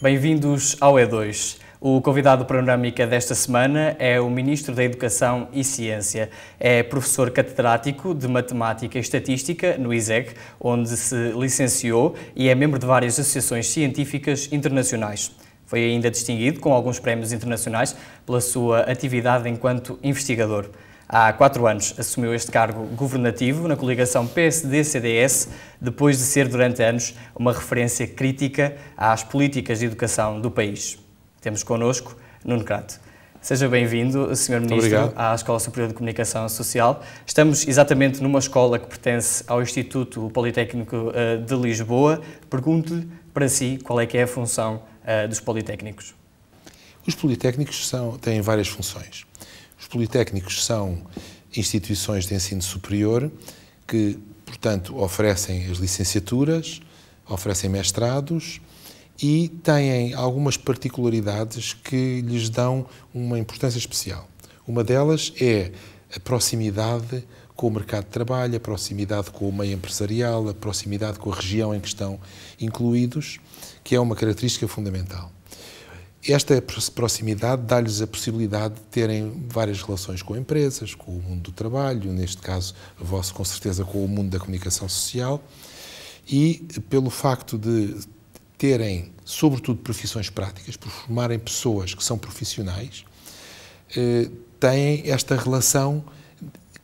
Bem-vindos ao E2. O convidado panorâmica desta semana é o Ministro da Educação e Ciência. É professor catedrático de Matemática e Estatística no ISEG, onde se licenciou e é membro de várias associações científicas internacionais. Foi ainda distinguido com alguns prémios internacionais pela sua atividade enquanto investigador. Há quatro anos assumiu este cargo governativo na coligação PSD-CDS, depois de ser durante anos uma referência crítica às políticas de educação do país. Temos connosco Nuno Crato. Seja bem-vindo, Sr. Ministro, à Escola Superior de Comunicação Social. Estamos exatamente numa escola que pertence ao Instituto Politécnico eh, de Lisboa. Pergunto-lhe, para si, qual é que é a função eh, dos Politécnicos? Os Politécnicos são, têm várias funções. Os politécnicos são instituições de ensino superior que, portanto, oferecem as licenciaturas, oferecem mestrados e têm algumas particularidades que lhes dão uma importância especial. Uma delas é a proximidade com o mercado de trabalho, a proximidade com o meio empresarial, a proximidade com a região em que estão incluídos, que é uma característica fundamental esta proximidade dá-lhes a possibilidade de terem várias relações com empresas, com o mundo do trabalho, neste caso, vosso com certeza com o mundo da comunicação social, e pelo facto de terem, sobretudo, profissões práticas, por formarem pessoas que são profissionais, eh, têm esta relação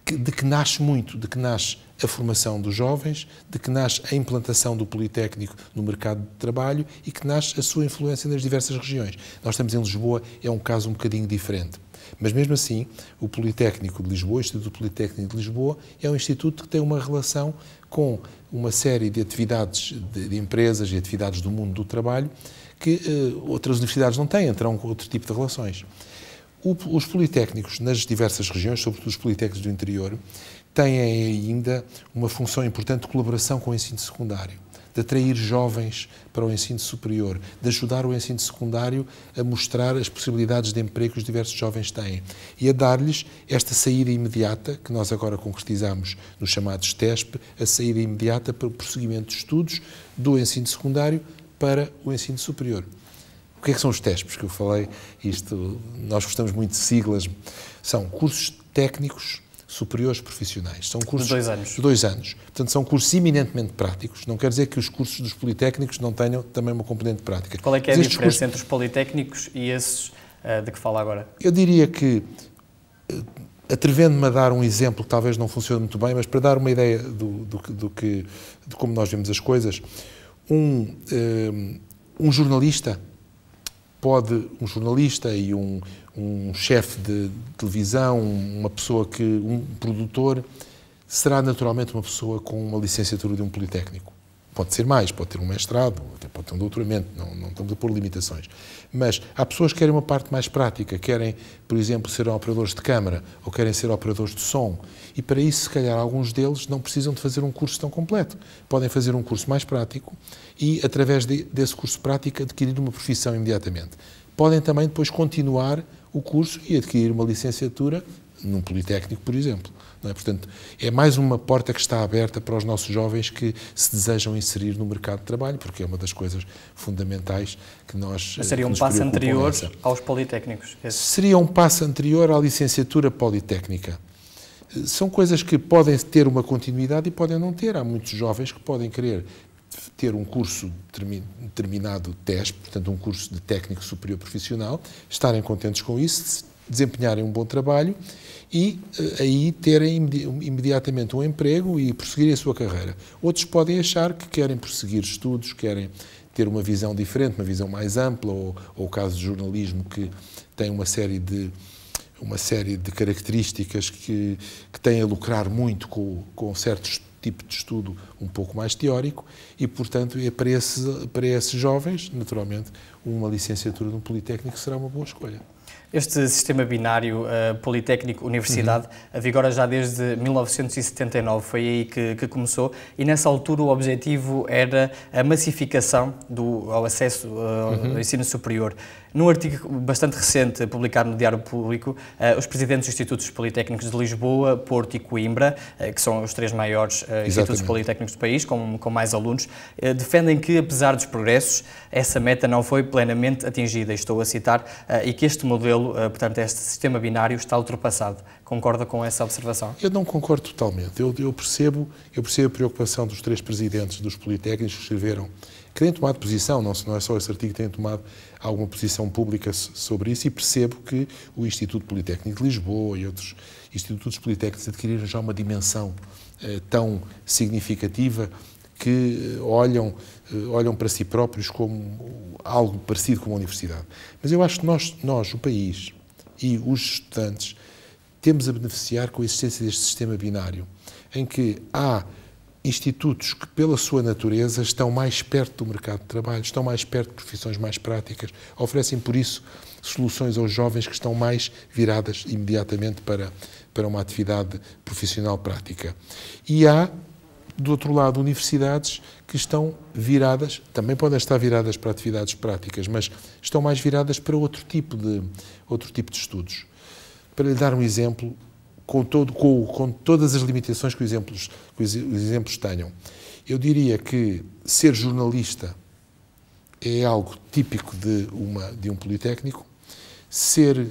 de que nasce muito, de que nasce a formação dos jovens, de que nasce a implantação do Politécnico no mercado de trabalho e que nasce a sua influência nas diversas regiões. Nós estamos em Lisboa, é um caso um bocadinho diferente. Mas mesmo assim, o Politécnico de Lisboa, o Instituto Politécnico de Lisboa, é um instituto que tem uma relação com uma série de atividades de, empresas e atividades do mundo do trabalho que uh, outras universidades não têm, terão outro tipo de relações. O, os politécnicos nas diversas regiões, sobretudo os politécnicos do interior, têm ainda uma função importante de colaboração com o ensino secundário, de atrair jovens para o ensino superior, de ajudar o ensino secundário a mostrar as possibilidades de emprego que os diversos jovens têm e a dar-lhes esta saída imediata, que nós agora concretizamos nos chamados TESP, a saída imediata para o prosseguimento de estudos do ensino secundário para o ensino superior. O que é que são os TESPs que eu falei? Isto, nós gostamos muito de siglas. São cursos técnicos superiores profissionais. São cursos de dois anos. De dois anos. Portanto, são cursos eminentemente práticos. Não quer dizer que os cursos dos politécnicos não tenham também uma componente prática. Qual é, que é a diferença cursos... entre os politécnicos e esses uh, de que fala agora? Eu diria que, eh, atrevendo-me a dar um exemplo que talvez não funcione muito bem, mas para dar uma ideia do, do, do que, de como nós vemos as coisas, um, eh, um jornalista pode um jornalista e um, um chefe de televisão, uma pessoa que. um produtor, será naturalmente uma pessoa com uma licenciatura de um Politécnico. Pode ser mais, pode ter um mestrado, até pode ter um doutoramento, não, não estamos a pôr limitações. Mas há pessoas que querem uma parte mais prática, querem, por exemplo, ser operadores de câmara ou querem ser operadores de som. E para isso, se calhar, alguns deles não precisam de fazer um curso tão completo. Podem fazer um curso mais prático e, através de, desse curso prático, adquirir uma profissão imediatamente. Podem também depois continuar o curso e adquirir uma licenciatura num Politécnico, por exemplo. É? Portanto, é mais uma porta que está aberta para os nossos jovens que se desejam inserir no mercado de trabalho, porque é uma das coisas fundamentais que nós. Mas eh, seria um passo anterior essa. aos politécnicos? Esse. Seria um passo anterior à licenciatura politécnica. São coisas que podem ter uma continuidade e podem não ter. Há muitos jovens que podem querer ter um curso determinado TESP, portanto um curso de técnico superior profissional, estarem contentes com isso, desempenharem um bom trabalho e eh, aí terem imediatamente um emprego e prosseguir a sua carreira. Outros podem achar que querem prosseguir estudos, querem ter uma visão diferente, uma visão mais ampla, ou, ou o caso de jornalismo que tem uma série de uma série de características que, que têm a lucrar muito com, com certos tipo de estudo um pouco mais teórico e, portanto, é para, esses, para esses jovens, naturalmente, uma licenciatura num Politécnico será uma boa escolha. Este sistema binário uh, eh, Politécnico-Universidade uhum. vigora já desde 1979, foi aí que, que, começou, e nessa altura o objetivo era a massificação do, ao acesso uh, uhum. ao ensino superior. Num artigo bastante recente publicado no Diário Público, eh, os presidentes dos Institutos Politécnicos de Lisboa, Porto e Coimbra, eh, que são os três maiores eh, institutos politécnicos do país, com, com mais alunos, defendem que, apesar dos progressos, essa meta não foi plenamente atingida, estou a citar, e que este modelo, portanto, este sistema binário está ultrapassado. Concorda com essa observação? Eu não concordo totalmente. Eu, eu percebo, eu percebo a preocupação dos três presidentes dos Politécnicos que escreveram que têm tomado posição, não, não é só esse artigo, têm tomado alguma posição pública sobre isso e percebo que o Instituto Politécnico de Lisboa e outros institutos politécnicos adquiriram já uma dimensão eh, tão significativa que eh, olham, eh, olham para si próprios como algo parecido com uma universidade. Mas eu acho que nós, nós o país e os estudantes, temos a beneficiar com a existência deste sistema binário, em que há institutos que, pela sua natureza, estão mais perto do mercado de trabalho, estão mais perto de profissões mais práticas, oferecem, por isso, soluções aos jovens que estão mais viradas imediatamente para, para uma atividade profissional prática. E há, do outro lado, universidades que estão viradas, também podem estar viradas para atividades práticas, mas estão mais viradas para outro tipo de, outro tipo de estudos. Para lhe dar um exemplo, com, todo, com, com todas as limitações que os, exemplos, que os exemplos tenham. Eu diria que ser jornalista é algo típico de, uma, de um politécnico, ser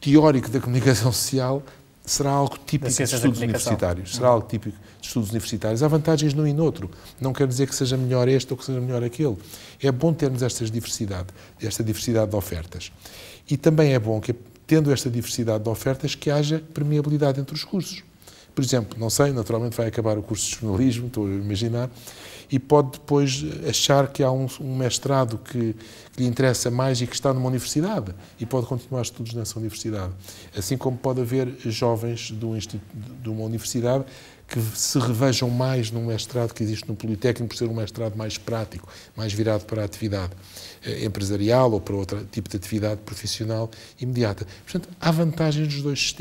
teórico da comunicação social será algo típico de estudos universitários. Uhum. Será algo típico de estudos universitários. Há vantagens num e noutro. Não quer dizer que seja melhor este ou que seja melhor aquele. É bom termos esta diversidade, esta diversidade de ofertas. E também é bom que tendo esta diversidade de ofertas, que haja permeabilidade entre os cursos. Por exemplo, não sei, naturalmente vai acabar o curso de jornalismo, estou a imaginar, e pode depois achar que há um, um mestrado que, que, lhe interessa mais e que está numa universidade e pode continuar estudos nessa universidade. Assim como pode haver jovens de, um de uma universidade que se revejam mais num mestrado que existe no Politécnico, por ser um mestrado mais prático, mais virado para a atividade eh, empresarial ou para outro tipo de atividade profissional imediata. Portanto, há vantagens dos dois sistemas.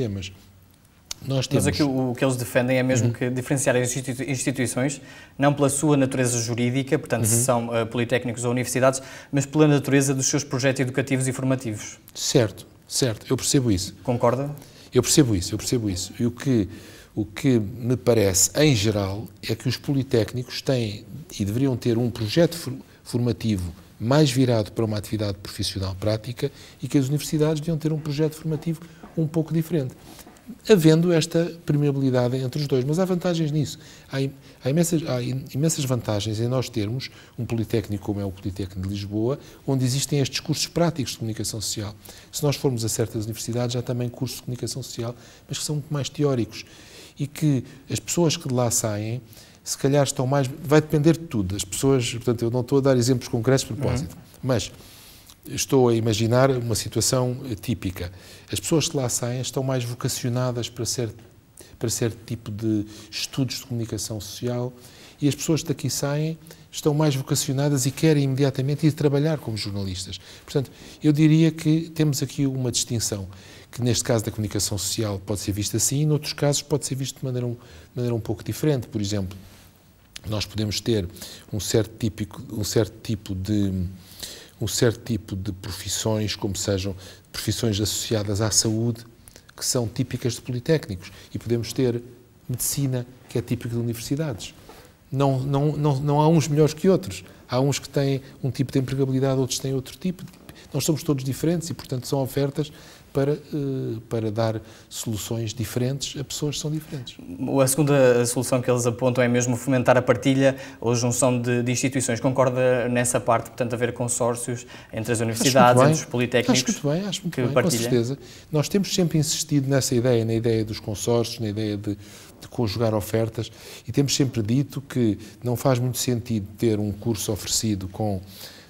Temos... Mas aqui o que eles defendem é mesmo uhum. que diferenciar as instituições, não pela sua natureza jurídica, portanto, uhum. se são uh, politécnicos ou universidades, mas pela natureza dos seus projetos educativos e formativos. Certo, certo, eu percebo isso. Concorda? Eu percebo isso, eu percebo isso. E o que o que me parece, em geral, é que os politécnicos têm e deveriam ter um projeto formativo mais virado para uma atividade profissional prática e que as universidades deviam ter um projeto formativo um pouco diferente, havendo esta permeabilidade entre os dois. Mas há vantagens nisso. Há, há, imensas, há imensas vantagens em nós termos um Politécnico como é o Politécnico de Lisboa, onde existem estes cursos práticos de comunicação social. Se nós formos a certas universidades, há também cursos de comunicação social, mas que são muito mais teóricos e que as pessoas que de lá saem, se calhar estão mais. Vai depender de tudo. As pessoas. Portanto, eu não estou a dar exemplos concretos de propósito, uhum. mas estou a imaginar uma situação típica. As pessoas que lá saem estão mais vocacionadas para certo, para certo tipo de estudos de comunicação social e as pessoas que daqui saem estão mais vocacionadas e querem imediatamente ir trabalhar como jornalistas. Portanto, eu diria que temos aqui uma distinção que neste caso da comunicação social pode ser visto assim, e noutros casos pode ser visto de maneira um, de maneira um pouco diferente. Por exemplo, nós podemos ter um certo, típico, um certo tipo de um certo tipo de profissões, como sejam profissões associadas à saúde, que são típicas de politécnicos, e podemos ter medicina, que é típica de universidades. Não, não, não, não há uns melhores que outros. Há uns que têm um tipo de empregabilidade, outros têm outro tipo. Nós somos todos diferentes e, portanto, são ofertas para, eh, para dar soluções diferentes a pessoas que são diferentes. A segunda solução que eles apontam é mesmo fomentar a partilha ou junção de, de instituições. Concorda nessa parte, portanto, haver consórcios entre as universidades, entre os politécnicos? Acho muito bem, acho muito que bem, partilha. com certeza. Nós temos sempre insistido nessa ideia, na ideia dos consórcios, na ideia de, de conjugar ofertas e temos sempre dito que não faz muito sentido ter um curso oferecido com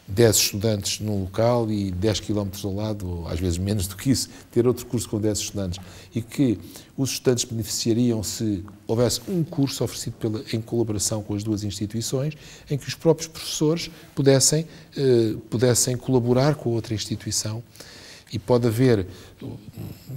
10 estudantes num local e 10 quilómetros ao lado, ou às vezes menos do que isso, ter outro curso com 10 estudantes. E que os estudantes beneficiariam se houvesse um curso oferecido pela, em colaboração com as duas instituições, em que os próprios professores pudessem, eh, pudessem colaborar com a outra instituição. E pode haver,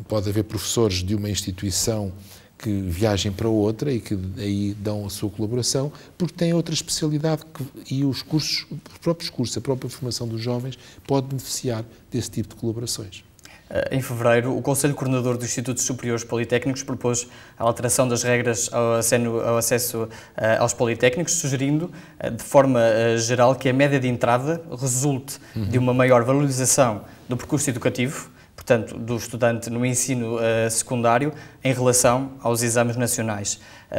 pode haver professores de uma instituição que viajem para outra e que aí dão a sua colaboração, porque têm outra especialidade que, e os cursos, os próprios cursos, a própria formação dos jovens pode beneficiar desse tipo de colaborações. Eh, em fevereiro, o Conselho Coordenador dos Institutos Superiores Politécnicos propôs a alteração das regras ao acesso eh, aos politécnicos, sugerindo, eh, de forma geral, que a média de entrada resulte uhum. de uma maior valorização do percurso educativo, portanto, do estudante no ensino uh, secundário em relação aos exames nacionais.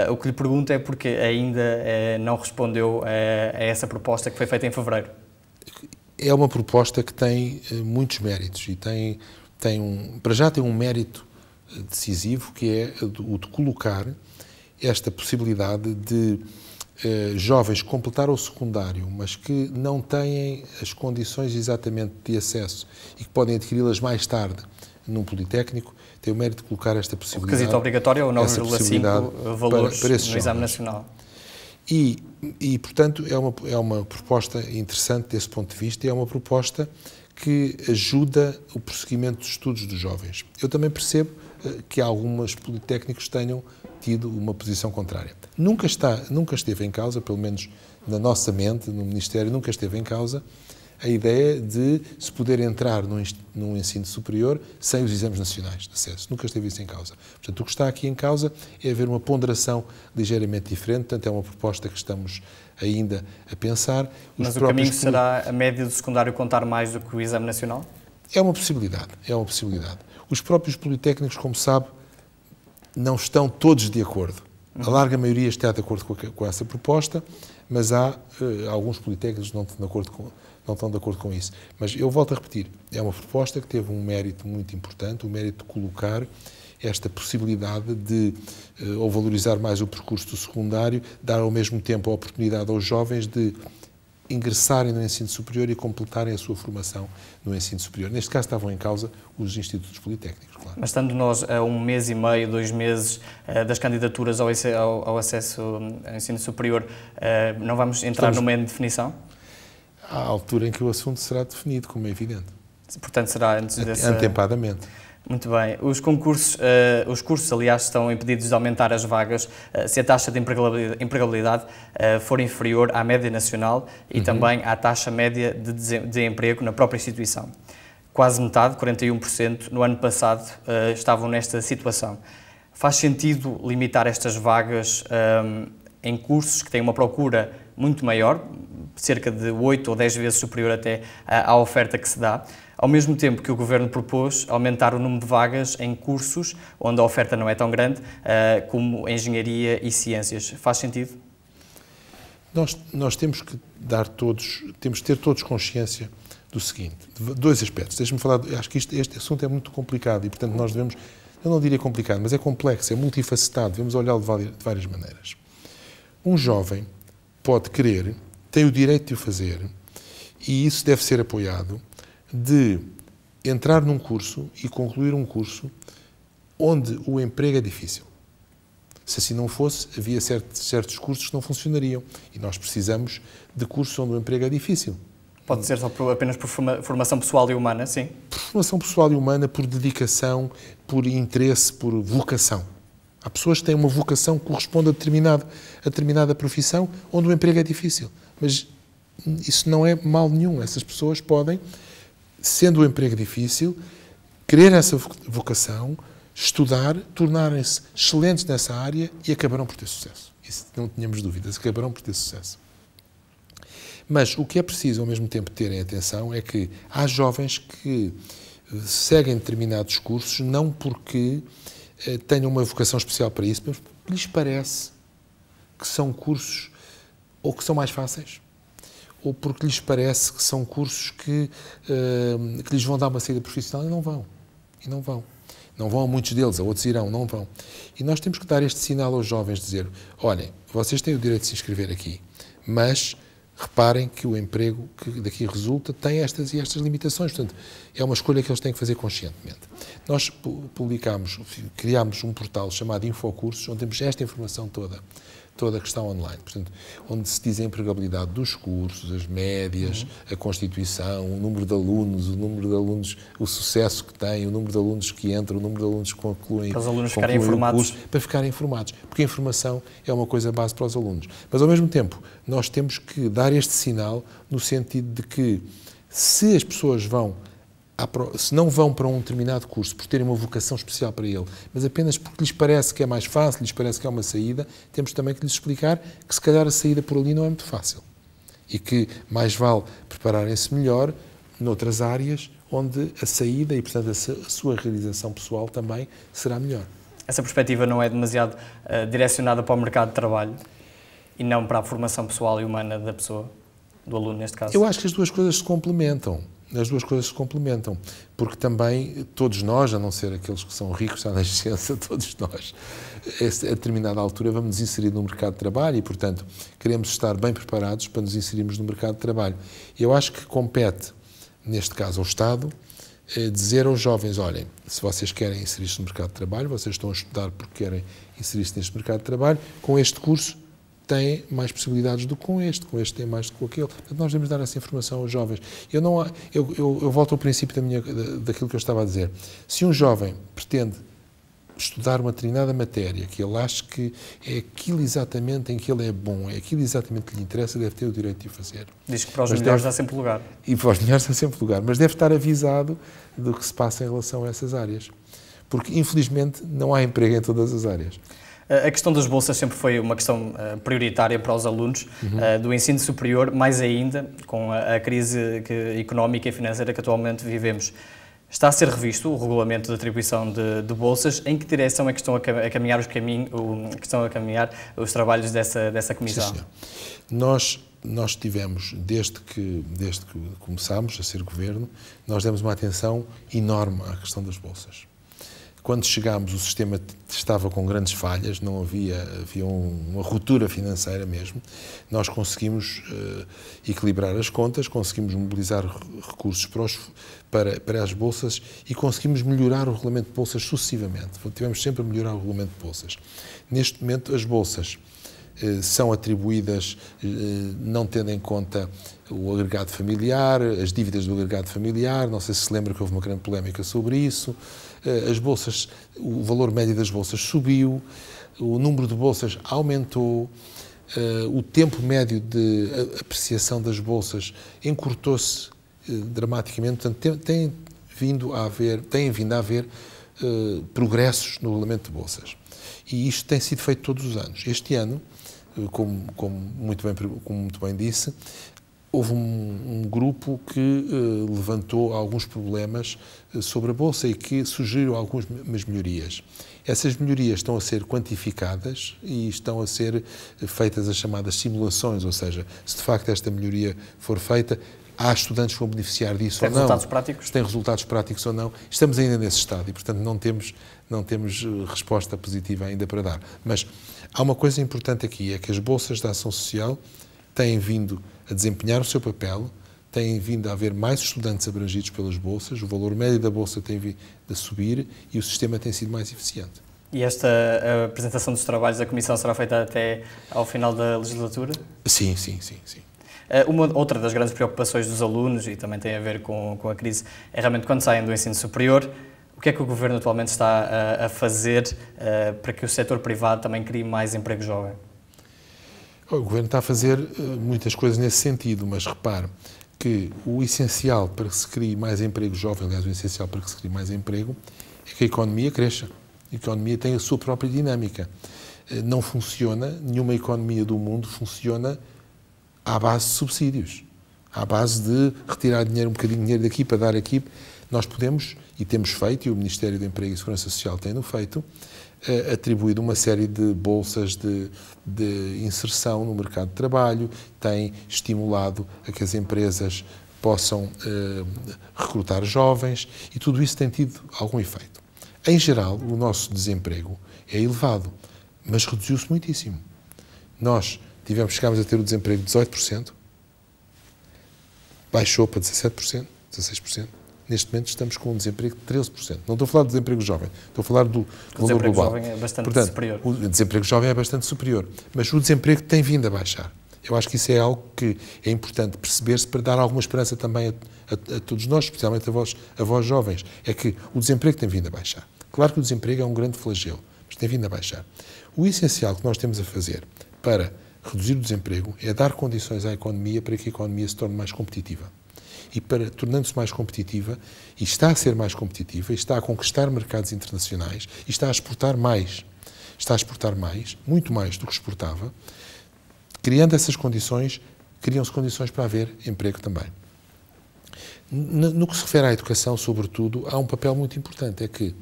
Uh, o que lhe pergunto é porque ainda uh, não respondeu a essa proposta que foi feita em fevereiro. É uma proposta que tem muitos méritos e tem, tem um, para já tem um mérito decisivo que é o de colocar esta possibilidade de eh, jovens que completaram o secundário, mas que não têm as condições exatamente de acesso e que podem adquiri-las mais tarde num Politécnico, tem o mérito de colocar esta possibilidade. O requisito obrigatório é o 9,5 eh, valores para, para no jovens. exame nacional. E, e, portanto, é uma, é uma proposta interessante desse ponto de vista e é uma proposta que ajuda o prosseguimento dos estudos dos jovens. Eu também percebo eh, que algumas politécnicos tenham tido uma posição contrária. Nunca, está, nunca esteve em causa, pelo menos na nossa mente, no Ministério, nunca esteve em causa a ideia de se poder entrar num, num ensino superior sem os exames nacionais de acesso. Nunca esteve isso em causa. Portanto, o que está aqui em causa é haver uma ponderação ligeiramente diferente, portanto, é uma proposta que estamos ainda a pensar. Os Mas o caminho será a média do secundário contar mais do que o exame nacional? É uma possibilidade, é uma possibilidade. Os próprios politécnicos, como sabe, não estão todos de acordo. A larga maioria está de acordo com, a, com essa proposta, mas há uh, alguns politécnicos que não estão, de acordo com, não estão de acordo com isso. Mas eu volto a repetir, é uma proposta que teve um mérito muito importante, o mérito de colocar esta possibilidade de, uh, ou valorizar mais o percurso do secundário, dar ao mesmo tempo a oportunidade aos jovens de ingressarem no ensino superior e completarem a sua formação no ensino superior. Neste caso estavam em causa os institutos politécnicos, claro. Mas estando nós a um mês e meio, dois meses eh, das candidaturas ao acesso eh, ao ensino superior, eh, não vamos entrar Estamos... numa indefinição? À altura em que o assunto será definido, como é evidente. Portanto, será antes desse... Antempadamente. Muito bem. Os concursos, uh, os cursos, aliás, estão impedidos de aumentar as vagas uh, se a taxa de empregabilidade, empregabilidade uh, for inferior à média nacional e uhum. também à taxa média de, de emprego na própria instituição. Quase metade, 41%, no ano passado estavam nesta situação. Faz sentido limitar estas vagas um, em cursos que têm uma procura muito maior, cerca de 8 ou 10 vezes superior até à oferta que se dá, ao mesmo tempo que o Governo propôs aumentar o número de vagas em cursos onde a oferta não é tão grande, eh, como engenharia e ciências. Faz sentido? Nós, nós temos que dar todos, temos que ter todos consciência do seguinte, dois aspectos. deixa me falar, acho que este assunto é muito complicado e, portanto, nós devemos, eu não diria complicado, mas é complexo, é multifacetado, devemos olhá-lo de várias maneiras. Um jovem pode querer, tem o direito de o fazer, e isso deve ser apoiado, de entrar num curso e concluir um curso onde o emprego é difícil. Se assim não fosse, havia certos, certos cursos que não funcionariam e nós precisamos de cursos onde o emprego é difícil. Pode ser só por, apenas por formação pessoal e humana, sim? Por formação pessoal e humana, por dedicação, por interesse, por vocação. Há pessoas que têm uma vocação que corresponde a, determinado, a determinada profissão onde o emprego é difícil. Mas isso não é mal nenhum. Essas pessoas podem sendo o emprego difícil, querer essa vocação, estudar, tornarem-se excelentes nessa área e acabarão por ter sucesso. Isso não tínhamos dúvidas, acabarão por ter sucesso. Mas o que é preciso, ao mesmo tempo, terem atenção é que há jovens que eh, seguem determinados cursos não porque eh, tenham uma vocação especial para isso, mas porque lhes parece que são cursos ou que são mais fáceis, ou porque lhes parece que são cursos que, uh, que lhes vão dar uma saída profissional e não vão. E não vão. Não vão a muitos deles, a outros irão, não vão. E nós temos que dar este sinal aos jovens, dizer, olhem, vocês têm o direito de se inscrever aqui, mas reparem que o emprego que daqui resulta tem estas e estas limitações. Portanto, é uma escolha que eles têm que fazer conscientemente. Nós publicámos, criámos um portal chamado Infocursos, onde temos esta informação toda toda a questão online. Portanto, onde se diz a empregabilidade dos cursos, as médias, uhum. a constituição, o número de alunos, o número de alunos, o sucesso que têm, o número de alunos que entram, o número de alunos que concluem, para os alunos ficarem informados. Curso, para ficarem informados, porque a informação é uma coisa base para os alunos. Mas, ao mesmo tempo, nós temos que dar este sinal no sentido de que se as pessoas vão se não vão para um determinado curso por terem uma vocação especial para ele, mas apenas porque lhes parece que é mais fácil, lhes parece que é uma saída, temos também que lhes explicar que se calhar a saída por ali não é muito fácil e que mais vale prepararem-se melhor noutras áreas onde a saída e, portanto, a sua realização pessoal também será melhor. Essa perspectiva não é demasiado uh, direcionada para o mercado de trabalho e não para a formação pessoal e humana da pessoa, do aluno neste caso? Eu acho que as duas coisas se complementam as duas coisas se complementam, porque também todos nós, a não ser aqueles que são ricos à nascença, todos nós, a determinada altura vamos nos inserir no mercado de trabalho e, portanto, queremos estar bem preparados para nos inserirmos no mercado de trabalho. Eu acho que compete, neste caso, ao Estado, eh, dizer aos jovens, olhem, se vocês querem inserir-se no mercado de trabalho, vocês estão a estudar porque querem inserir-se neste mercado de trabalho, com este curso tem mais possibilidades do que com este, com este tem mais do que com aquele. Portanto, nós devemos dar essa informação aos jovens. Eu, não, eu, eu, eu volto ao princípio da minha, daquilo que eu estava a dizer. Se um jovem pretende estudar uma determinada matéria, que ele acha que é aquilo exatamente em que ele é bom, é aquilo exatamente que lhe interessa, deve ter o direito de o fazer. Diz que para os mas melhores deve... sempre lugar. E para os melhores dá sempre lugar, mas deve estar avisado do que se passa em relação a essas áreas. Porque, infelizmente, não há emprego em todas as áreas. Eh, a questão das bolsas sempre foi uma questão eh, prioritária para os alunos uhum. Eh, do ensino superior, mais ainda com a crise económica e financeira que atualmente vivemos. Está a ser revisto o regulamento de atribuição de, de bolsas. Em que direção é que estão a caminhar os, estão a caminhar os trabalhos dessa, dessa comissão? Sim, nós, nós tivemos, desde que, desde que começámos a ser governo, nós demos uma atenção enorme à questão das bolsas. Quando chegámos, o sistema estava com grandes falhas, não havia, havia uma ruptura financeira mesmo. Nós conseguimos uh, equilibrar as contas, conseguimos mobilizar recursos para, os, para, para, as bolsas e conseguimos melhorar o regulamento de bolsas sucessivamente. Tivemos sempre a melhorar o regulamento de bolsas. Neste momento, as bolsas eh, são atribuídas eh, não tendo em conta o agregado familiar, as dívidas do agregado familiar. Não sei se se lembra que houve uma grande polémica sobre isso. Eh, as bolsas, o valor médio das bolsas subiu, o número de bolsas aumentou, eh, o tempo médio de apreciação das bolsas encurtou-se eh, dramaticamente, portanto, tem, tem, vindo a haver, tem vindo a haver progressos no regulamento de bolsas. E isto tem sido feito todos os anos. Este ano, como, como, muito, bem, como muito bem disse, houve um, um, grupo que uh, levantou alguns problemas uh, sobre a Bolsa e que sugeriu algumas melhorias. Essas melhorias estão a ser quantificadas e estão a ser eh, feitas as chamadas simulações, ou seja, se de facto esta melhoria for feita, há estudantes que vão beneficiar disso Tem ou não. Tem resultados práticos? Tem resultados práticos ou não. Estamos ainda nesse estado e, portanto, não temos, não temos resposta positiva ainda para dar. Mas há uma coisa importante aqui, é que as bolsas da ação social têm vindo a desempenhar o seu papel, têm vindo a haver mais estudantes abrangidos pelas bolsas, o valor médio da bolsa tem vindo a subir e o sistema tem sido mais eficiente. E esta apresentação dos trabalhos da Comissão será feita até ao final da legislatura? Sim, sim, sim, sim. Eh, uma outra das grandes preocupações dos alunos, e também tem a ver com, com a crise, é realmente quando saem do ensino superior, o que é que o Governo atualmente está a, eh, a fazer a, eh, para que o setor privado também crie mais emprego jovem? O Governo está a fazer eh, muitas coisas nesse sentido, mas repare que o essencial para que se crie mais emprego jovem, aliás, o essencial para que se crie mais emprego, é que a economia cresça. A economia tem a sua própria dinâmica. Eh, não funciona, nenhuma economia do mundo funciona à base de subsídios, à base de retirar dinheiro, um bocadinho de dinheiro daqui para dar aqui. Nós podemos, e temos feito, e o Ministério do Emprego e Segurança Social tem no feito, eh, atribuído uma série de bolsas de, de inserção no mercado de trabalho, tem estimulado a que as empresas possam eh, recrutar jovens e tudo isso tem tido algum efeito. Em geral, o nosso desemprego é elevado, mas reduziu-se muitíssimo. Nós tivemos, chegámos a ter o desemprego de 18%, baixou para 17%, 16% neste momento estamos com um desemprego de 13%. Não estou a falar do desemprego jovem, estou a falar do o valor global. O desemprego jovem é bastante Portanto, superior. O desemprego jovem é bastante superior, mas o desemprego tem vindo a baixar. Eu acho que isso é algo que é importante perceber-se para dar alguma esperança também a, a, a, todos nós, especialmente a vós, a vós jovens. É que o desemprego tem vindo a baixar. Claro que o desemprego é um grande flagelo, mas tem vindo a baixar. O essencial que nós temos a fazer para reduzir o desemprego é dar condições à economia para que a economia se torne mais competitiva e para tornando-se mais competitiva, e está a ser mais competitiva, e está a conquistar mercados internacionais, e está a exportar mais, está a exportar mais, muito mais do que exportava, criando essas condições, criam-se condições para haver emprego também. No que se refere à educação, sobretudo, há um papel muito importante, é que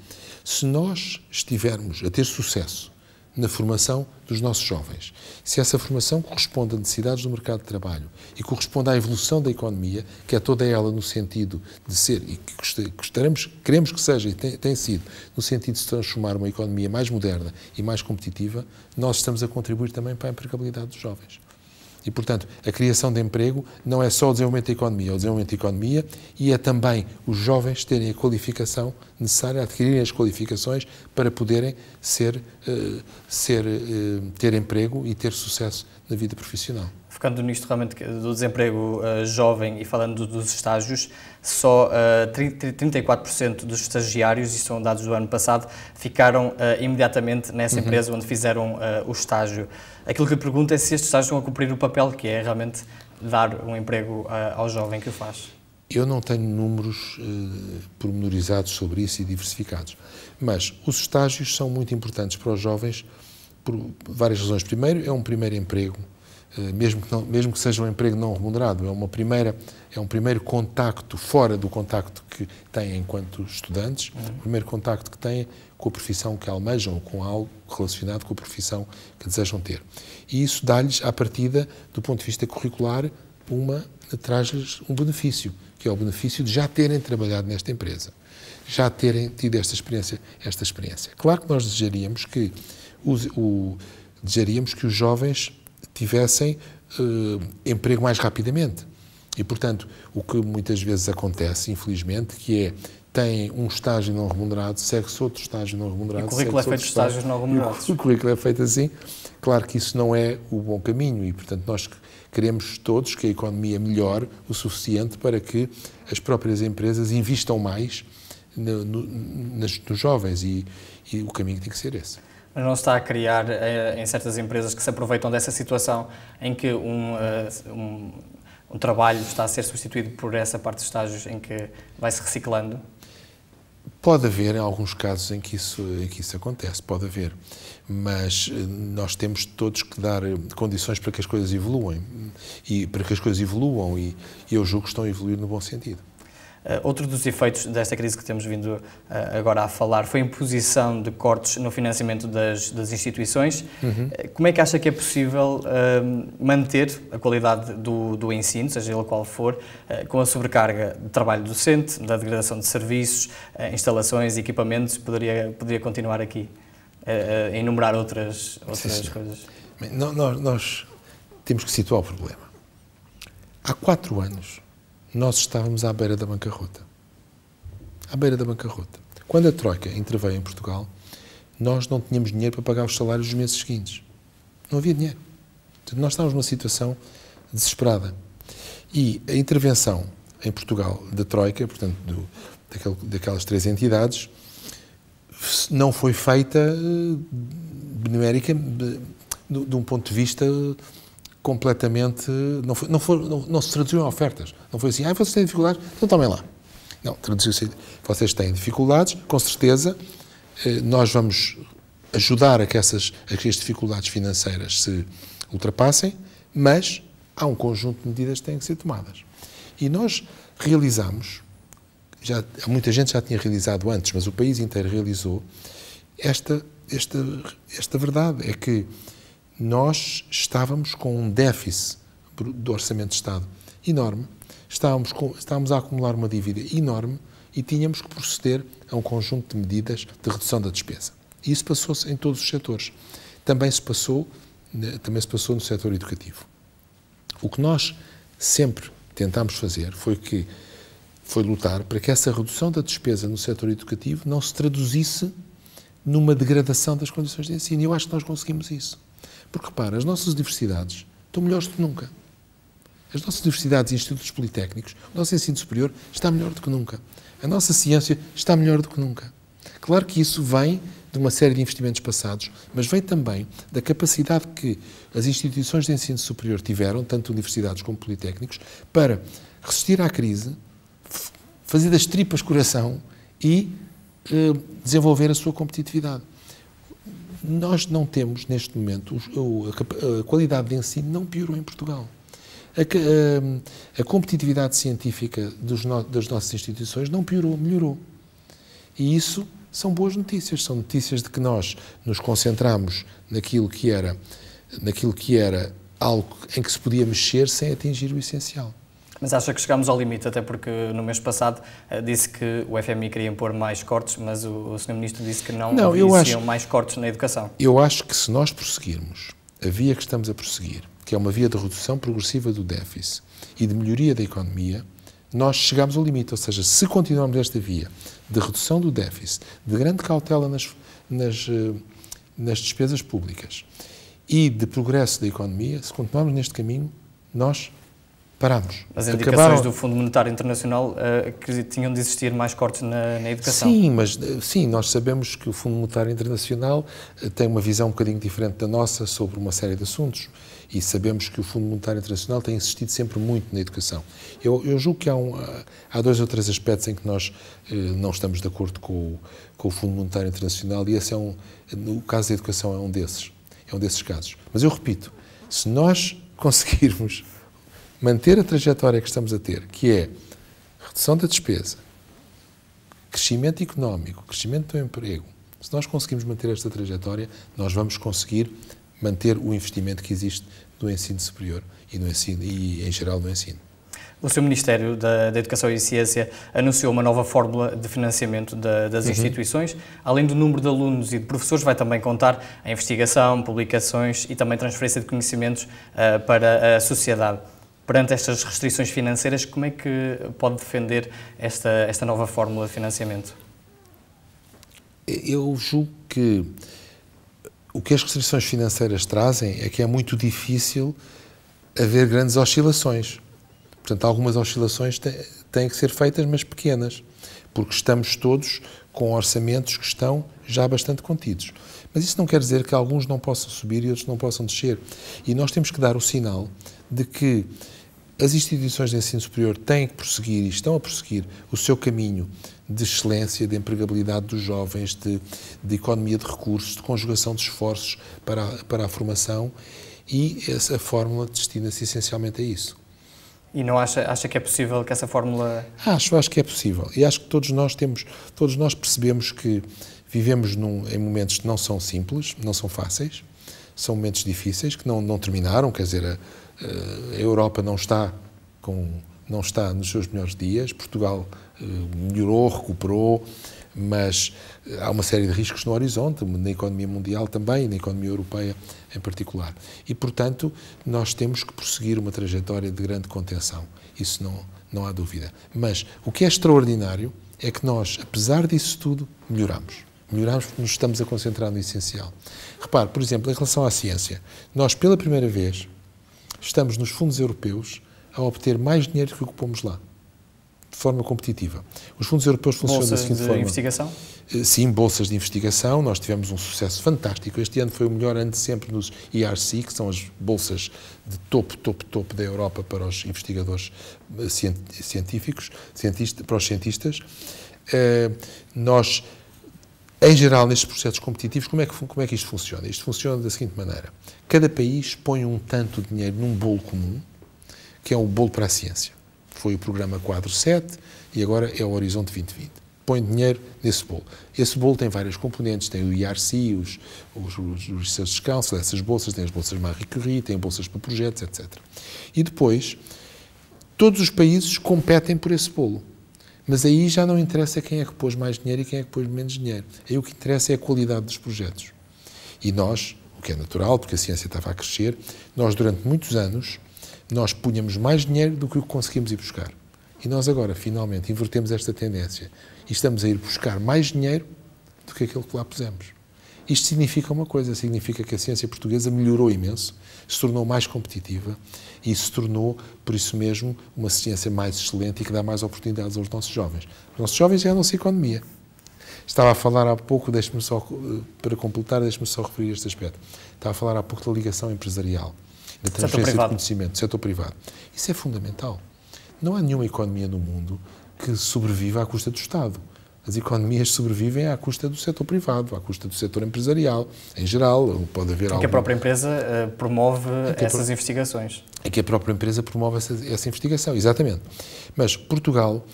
se nós estivermos a ter sucesso na formação dos nossos jovens. Se essa formação corresponde a necessidades do mercado de trabalho e corresponde à evolução da economia, que é toda ela no sentido de ser, e que gostaremos, queremos que seja e tem, tem sido, no sentido de se transformar uma economia mais moderna e mais competitiva, nós estamos a contribuir também para a empregabilidade dos jovens. E, portanto, a criação de emprego não é só o desenvolvimento da economia, é o desenvolvimento da economia e é também os jovens terem a qualificação necessária, adquirirem as qualificações para poderem ser, eh, ser, eh, ter emprego e ter sucesso na vida profissional. Focando nisto realmente é do desemprego eh, jovem e falando dos estágios, só uh, eh, 34% dos estagiários, e são dados do ano passado, ficaram uh, imediatamente nessa uhum. empresa onde fizeram uh, o estágio. Aquilo que eu pergunto é se estes estágios estão a cumprir o papel que é realmente dar um emprego ao jovem que o faz. Eu não tenho números eh, pormenorizados sobre isso e diversificados, mas os estágios são muito importantes para os jovens por várias razões. Primeiro, é um primeiro emprego eh, mesmo que, não, mesmo que seja um emprego não remunerado, é, uma primeira, é um primeiro contacto fora do contacto que têm enquanto estudantes, uhum. o primeiro contacto que têm com a profissão que almejam ou com algo relacionado com a profissão que desejam ter. E isso dá-lhes, à partida, do ponto de vista curricular, uma traz-lhes um benefício, que é o benefício de já terem trabalhado nesta empresa, já terem tido esta experiência. Esta experiência. Claro que nós desejaríamos que o, desejaríamos que os jovens tivessem uh, emprego mais rapidamente. E, portanto, o que muitas vezes acontece, infelizmente, que é tem um estágio não remunerado, segue-se outro estágio não remunerado. E o currículo é feito de estágios não remunerados. O currículo é feito assim. Claro que isso não é o bom caminho e, portanto, nós queremos todos que a economia melhore o suficiente para que as próprias empresas invistam mais no, no, nas, nos jovens e, e o caminho tem que ser esse não está a criar eh, em certas empresas que se aproveitam dessa situação em que um, eh, um, um trabalho está a ser substituído por essa parte dos estágios em que vai-se reciclando? Pode haver em alguns casos em que, isso, em que isso acontece, pode haver. Mas eh, nós temos todos que dar condições para que as coisas evoluam E para que as coisas evoluam, e eu julgo que estão a evoluir no bom sentido. Eh, outro dos efeitos desta crise que temos vindo eh, agora a falar foi a imposição de cortes no financiamento das, das instituições. Uhum. Eh, como é que acha que é possível manter a qualidade do, do ensino, seja ele qual for, com a sobrecarga de trabalho docente, da degradação de serviços, instalações, e equipamentos? Poderia, poderia continuar aqui a, a enumerar outras, outras sim, sim. coisas. Bem, nós, nós temos que situar o problema. Há quatro anos nós estávamos à beira da bancarrota. À beira da bancarrota. Quando a Troika interveio em Portugal, nós não tínhamos dinheiro para pagar os salários dos meses seguintes. Não havia dinheiro. nós estávamos numa situação desesperada. E a intervenção em Portugal da Troika, portanto, do, daquele, daquelas três entidades, não foi feita eh, numérica de, de um ponto de vista completamente. Não, foi, não, foi, não, não se traduziu em ofertas. Não foi assim, ah, vocês têm dificuldades, então tomem lá. Não, traduziu-se. Vocês têm dificuldades, com certeza, eh, nós vamos ajudar a que, essas, a que as dificuldades financeiras se ultrapassem, mas há um conjunto de medidas que têm que ser tomadas. E nós realizamos, já, muita gente já tinha realizado antes, mas o país inteiro realizou, esta, esta, esta verdade é que nós estávamos com um déficit do Orçamento de Estado enorme, estávamos, com, estávamos a acumular uma dívida enorme e tínhamos que proceder a um conjunto de medidas de redução da despesa. isso passou-se em todos os setores. Também se passou, também se passou no setor educativo. O que nós sempre tentámos fazer foi que foi lutar para que essa redução da despesa no setor educativo não se traduzisse numa degradação das condições de ensino. E eu acho que nós conseguimos isso. Porque repara, as nossas universidades estão melhores do que nunca. As nossas universidades e institutos politécnicos, o nosso ensino superior está melhor do que nunca. A nossa ciência está melhor do que nunca. Claro que isso vem de uma série de investimentos passados, mas vem também da capacidade que as instituições de ensino superior tiveram, tanto universidades como politécnicos, para resistir à crise, fazer das tripas coração e eh, desenvolver a sua competitividade. Nós não temos, neste momento, a qualidade de ensino não piorou em Portugal. A, a, a competitividade científica no, das nossas instituições não piorou, melhorou. E isso são boas notícias, são notícias de que nós nos concentramos naquilo que era, naquilo que era algo em que se podia mexer sem atingir o essencial. Mas acha que chegamos ao limite, até porque no mês passado eh, disse que o FMI queria impor mais cortes, mas o, o Sr. Ministro disse que não, não existiam mais cortes na educação. Eu acho que se nós prosseguirmos a via que estamos a prosseguir, que é uma via de redução progressiva do déficit e de melhoria da economia, nós chegamos ao limite. Ou seja, se continuarmos esta via de redução do déficit, de grande cautela nas, nas, eh, nas despesas públicas e de progresso da economia, se continuarmos neste caminho, nós parámos As indicações Acabaram... do Fundo Monetário Internacional uh, que tinham de existir mais cortes na, na, educação. Sim, mas eh, sim, nós sabemos que o Fundo Monetário Internacional eh, tem uma visão um bocadinho diferente da nossa sobre uma série de assuntos e sabemos que o Fundo Monetário Internacional tem insistido sempre muito na educação. Eu, eu julgo que há, um, há dois ou três aspectos em que nós não estamos de acordo com o, com o Fundo Monetário Internacional e esse é um, no caso da educação é um desses, é um desses casos. Mas eu repito, se nós conseguirmos manter a trajetória que estamos a ter, que é redução da despesa, crescimento económico, crescimento do emprego, se nós conseguimos manter esta trajetória, nós vamos conseguir manter o investimento que existe no ensino superior e, no ensino, e em geral no ensino. O seu Ministério da, da, Educação e Ciência anunciou uma nova fórmula de financiamento da, das uhum. instituições. Além do número de alunos e de professores, vai também contar a investigação, publicações e também transferência de conhecimentos uh, para a sociedade. Perante estas restrições financeiras, como é que pode defender esta, esta nova fórmula de financiamento? Eu julgo que o que as restrições financeiras trazem é que é muito difícil haver grandes oscilações. Portanto, algumas oscilações têm que ser feitas, mas pequenas, porque estamos todos com orçamentos que estão já bastante contidos. Mas isso não quer dizer que alguns não possam subir e outros não possam descer. E nós temos que dar o sinal de que as instituições de ensino superior têm que prosseguir e estão a prosseguir o seu caminho de excelência, de empregabilidade dos jovens, de, de economia de recursos, de conjugação de esforços para a, para a formação e essa fórmula destina-se essencialmente a isso. E não acha, acha que é possível que essa fórmula. Acho, acho que é possível. E acho que todos nós temos, todos nós percebemos que Vivemos num, em momentos que não são simples, não são fáceis, são momentos difíceis que não, não terminaram, quer dizer, a, a Europa não está com não está nos seus melhores dias, Portugal eh, melhorou, recuperou, mas eh, há uma série de riscos no horizonte, na economia mundial também, e na economia europeia em particular. E, portanto, nós temos que prosseguir uma trajetória de grande contenção, isso não, não há dúvida. Mas o que é extraordinário é que nós, apesar disso tudo, melhoramos melhorarmos porque nos estamos a concentrar no essencial. Repare, por exemplo, em relação à ciência, nós pela primeira vez estamos nos fundos europeus a obter mais dinheiro do que o que lá, de forma competitiva. Os fundos europeus funcionam bolsas da seguinte de forma. investigação? Eh, sim, bolsas de investigação. Nós tivemos um sucesso fantástico. Este ano foi o melhor ano de sempre nos ERC, que são as bolsas de topo, topo, topo da Europa para os investigadores eh, científicos, cientista, para os cientistas. Eh, nós em geral, nestes processos competitivos, como é, que, como é que isto funciona? Isto funciona da seguinte maneira: cada país põe um tanto de dinheiro num bolo comum, que é o bolo para a ciência. Foi o programa Quadro 7 e agora é o Horizonte 2020. Põe dinheiro nesse bolo. Esse bolo tem várias componentes: tem o IRC, os, os, os, os Research Council, essas bolsas, tem as bolsas Marie Curie, tem bolsas para projetos, etc. E depois, todos os países competem por esse bolo. Mas aí já não interessa quem é que pôs mais dinheiro e quem é que pôs menos dinheiro. Aí o que interessa é a qualidade dos projetos. E nós, o que é natural, porque a ciência estava a crescer, nós durante muitos anos, nós punhamos mais dinheiro do que o que conseguimos ir buscar. E nós agora, finalmente, invertemos esta tendência e estamos a ir buscar mais dinheiro do que aquilo que lá pusemos. Isto significa uma coisa, significa que a ciência portuguesa melhorou imenso, se tornou mais competitiva e se tornou, por isso mesmo, uma ciência mais excelente e que dá mais oportunidades aos nossos jovens. Os nossos jovens ganham-se economia. Estava a falar há pouco, deixe-me só, eh, para completar, deixe-me só referir este aspecto. Estava a falar há pouco da ligação empresarial, da transferência de conhecimento, do setor privado. Isso é fundamental. Não há nenhuma economia no mundo que sobreviva à custa do Estado as economias sobrevivem à custa do setor privado, à custa do setor empresarial, em geral, pode haver algo... É que a própria empresa uh, promove é essas pro... investigações. É que a própria empresa promove essa, essa investigação, exatamente. Mas Portugal,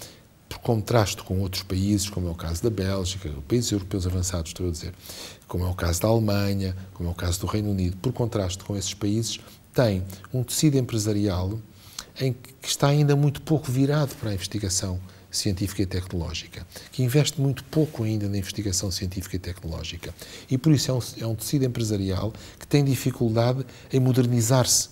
por contraste com outros países, como é o caso da Bélgica, países europeus avançados, estou a dizer, como é o caso da Alemanha, como é o caso do Reino Unido, por contraste com esses países, tem um tecido empresarial em que está ainda muito pouco virado para a investigação científica e tecnológica, que investe muito pouco ainda na investigação científica e tecnológica. E por isso é um, é um tecido empresarial que tem dificuldade em modernizar-se.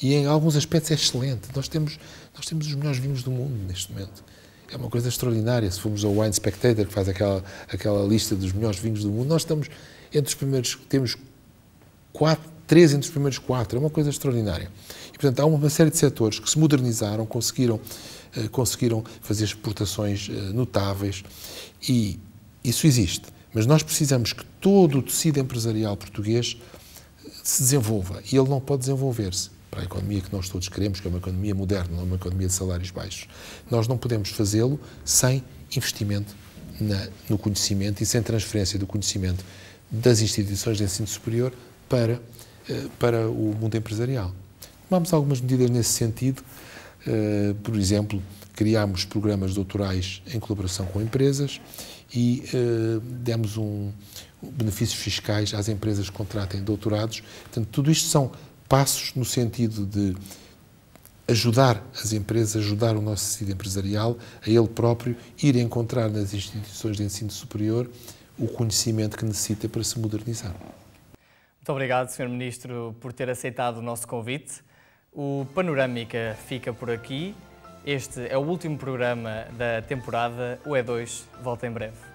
E em alguns aspectos é excelente. Nós temos, nós temos os melhores vinhos do mundo neste momento. É uma coisa extraordinária. Se formos ao Wine Spectator, que faz aquela, aquela lista dos melhores vinhos do mundo, nós estamos entre os primeiros, temos quatro, três entre os primeiros quatro. É uma coisa extraordinária. E, portanto, há uma série de setores que se modernizaram, conseguiram eh, conseguiram fazer exportações eh, notáveis e isso existe. Mas nós precisamos que todo o tecido empresarial português eh, se desenvolva e ele não pode desenvolver-se para a economia que nós todos queremos, que é uma economia moderna, não uma economia de salários baixos. Nós não podemos fazê-lo sem investimento na, no conhecimento e sem transferência do conhecimento das instituições de ensino superior para, para o mundo empresarial. Tomámos algumas medidas nesse sentido, eh, por exemplo, criámos programas doutorais em colaboração com empresas e uh, demos um, benefícios fiscais às empresas que contratem doutorados. Portanto, tudo isto são passos no sentido de ajudar as empresas, ajudar o nosso tecido empresarial a ele próprio ir encontrar nas instituições de ensino superior o conhecimento que necessita para se modernizar. Muito obrigado, Sr. Ministro, por ter aceitado o nosso convite. O Panorâmica fica por aqui. Este é o último programa da temporada. O E2 volta em breve.